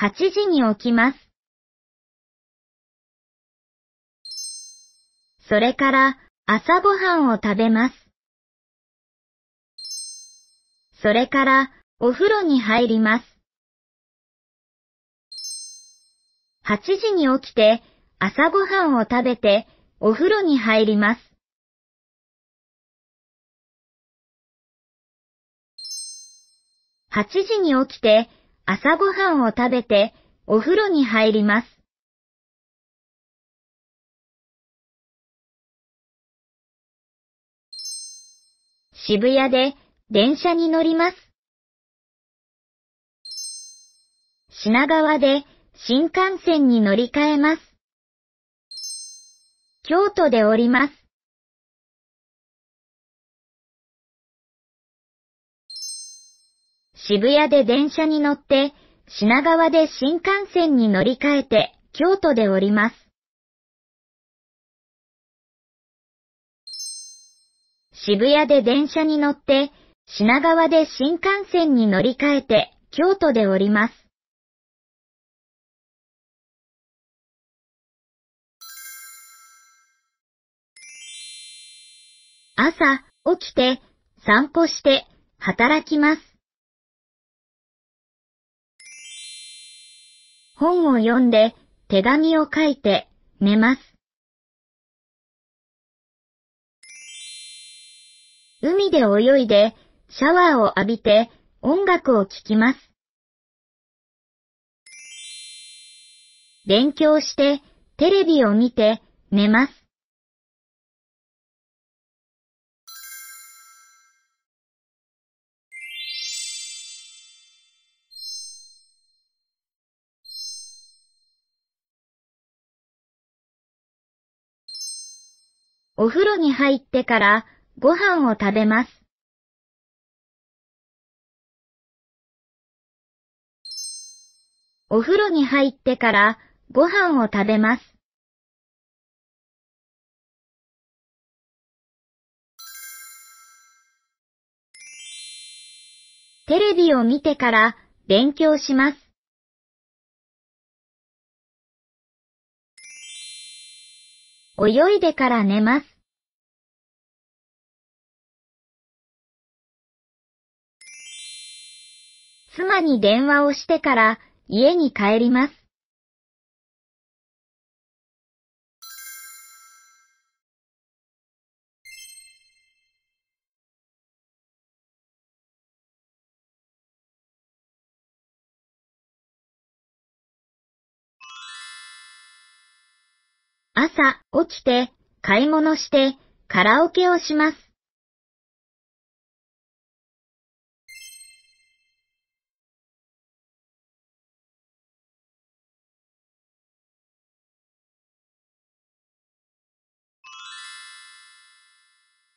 8時に起きます。それから朝ごはんを食べます。それからお風呂に入ります。8時に起きて朝ごはんを食べてお風呂に入ります。8時に起きて朝ごはんを食べてお風呂に入ります。渋谷で電車に乗ります。品川で新幹線に乗り換えます。京都で降ります。渋谷で電車に乗って、品川で新幹線に乗り換えて、京都で降ります。渋谷で電車に乗って、品川で新幹線に乗り換えて、京都で降ります。朝、起きて、散歩して、働きます。本を読んで、手紙を書いて、寝ます。海で泳いで、シャワーを浴びて、音楽を聴きます。勉強して、テレビを見て、寝ます。お風呂に入ってからご飯を食べます。お風呂に入ってからご飯を食べます。テレビを見てから勉強します。泳いでから寝ます。妻に電話をしてから家に帰ります。朝起きて買い物してカラオケをします。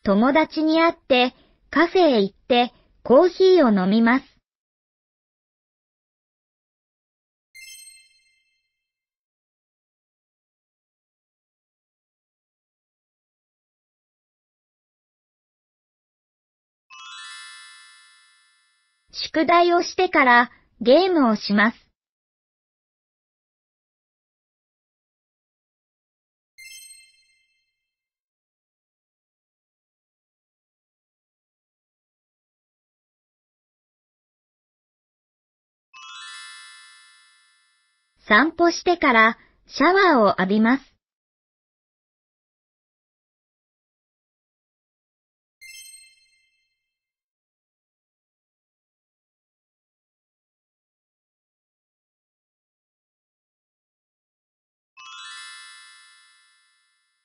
友達に会ってカフェへ行ってコーヒーを飲みます。宿題をしてからゲームをします。散歩してからシャワーを浴びます。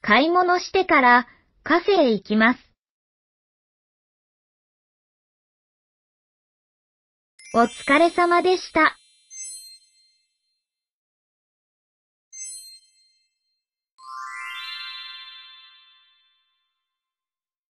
買い物してからカフェへ行きます。お疲れ様でした。